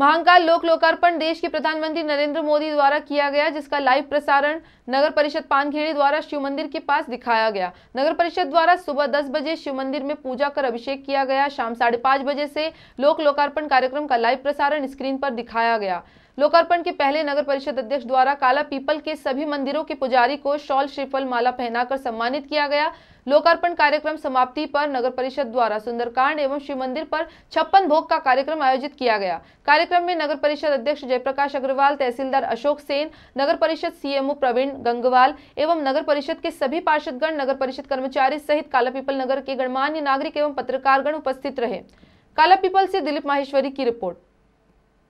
महाकाल लोक लोकार्पण देश के प्रधानमंत्री नरेंद्र मोदी द्वारा किया गया जिसका लाइव प्रसारण नगर परिषद पानखेड़ी द्वारा शिव मंदिर के पास दिखाया गया नगर परिषद द्वारा सुबह दस बजे शिव मंदिर में पूजा कर अभिषेक किया गया शाम साढ़े बजे से लोक लोकार्पण कार्यक्रम का लाइव प्रसारण स्क्रीन पर दिखाया गया लोकार्पण के पहले नगर परिषद अध्यक्ष द्वारा काला पीपल के सभी मंदिरों के पुजारी को शॉल श्रीफल माला पहनाकर सम्मानित किया गया लोकार्पण कार्यक्रम समाप्ति पर नगर परिषद द्वारा सुंदरकांड एवं शिव मंदिर पर छप्पन भोग का कार्यक्रम आयोजित किया गया कार्यक्रम में नगर परिषद अध्यक्ष जयप्रकाश अग्रवाल तहसीलदार अशोक सेन नगर परिषद सीएमओ प्रवीण गंगवाल एवं नगर परिषद के सभी पार्षदगण नगर परिषद कर्मचारी सहित कालापीपल नगर के गणमान्य नागरिक एवं पत्रकारगण उपस्थित रहे कालापीपल से दिलीप माहेश्वरी की रिपोर्ट